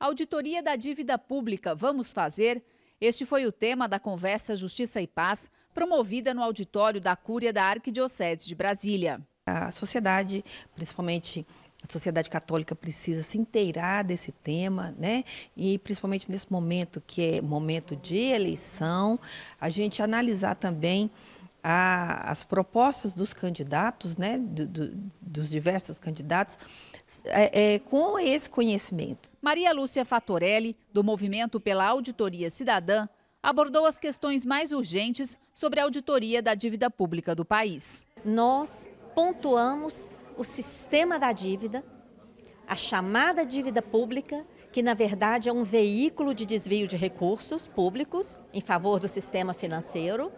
Auditoria da dívida pública, vamos fazer? Este foi o tema da conversa Justiça e Paz, promovida no auditório da Cúria da Arquidiocese de Brasília. A sociedade, principalmente a sociedade católica precisa se inteirar desse tema, né? E principalmente nesse momento que é momento de eleição, a gente analisar também a, as propostas dos candidatos, né, do, do, dos diversos candidatos, é, é, com esse conhecimento. Maria Lúcia Fatorelli, do Movimento pela Auditoria Cidadã, abordou as questões mais urgentes sobre a auditoria da dívida pública do país. Nós pontuamos o sistema da dívida, a chamada dívida pública, que na verdade é um veículo de desvio de recursos públicos em favor do sistema financeiro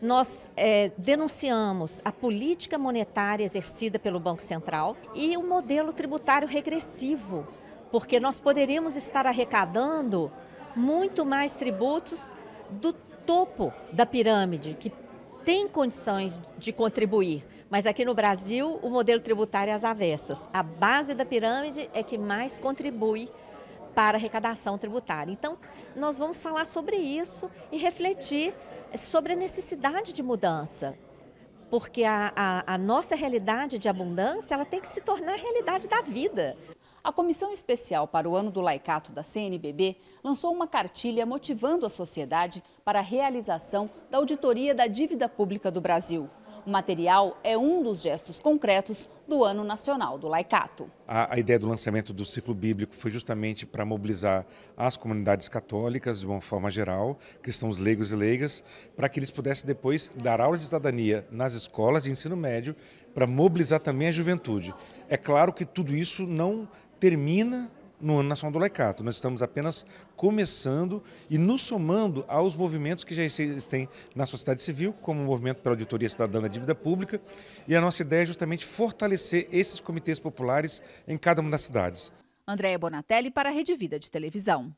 nós é, denunciamos a política monetária exercida pelo Banco Central e o modelo tributário regressivo, porque nós poderíamos estar arrecadando muito mais tributos do topo da pirâmide, que tem condições de contribuir. Mas aqui no Brasil, o modelo tributário é às avessas. A base da pirâmide é que mais contribui para arrecadação tributária. Então, nós vamos falar sobre isso e refletir sobre a necessidade de mudança. Porque a, a, a nossa realidade de abundância ela tem que se tornar a realidade da vida. A Comissão Especial para o Ano do Laicato da CNBB lançou uma cartilha motivando a sociedade para a realização da auditoria da dívida pública do Brasil. O material é um dos gestos concretos do Ano Nacional do Laicato. A, a ideia do lançamento do ciclo bíblico foi justamente para mobilizar as comunidades católicas, de uma forma geral, cristãos leigos e leigas, para que eles pudessem depois dar aulas de cidadania nas escolas de ensino médio, para mobilizar também a juventude. É claro que tudo isso não termina no Ano Nacional do Laicato. Nós estamos apenas começando e nos somando aos movimentos que já existem na sociedade civil, como o Movimento pela Auditoria Cidadã da Dívida Pública, e a nossa ideia é justamente fortalecer esses comitês populares em cada uma das cidades. Andréia Bonatelli para a Rede Vida de Televisão.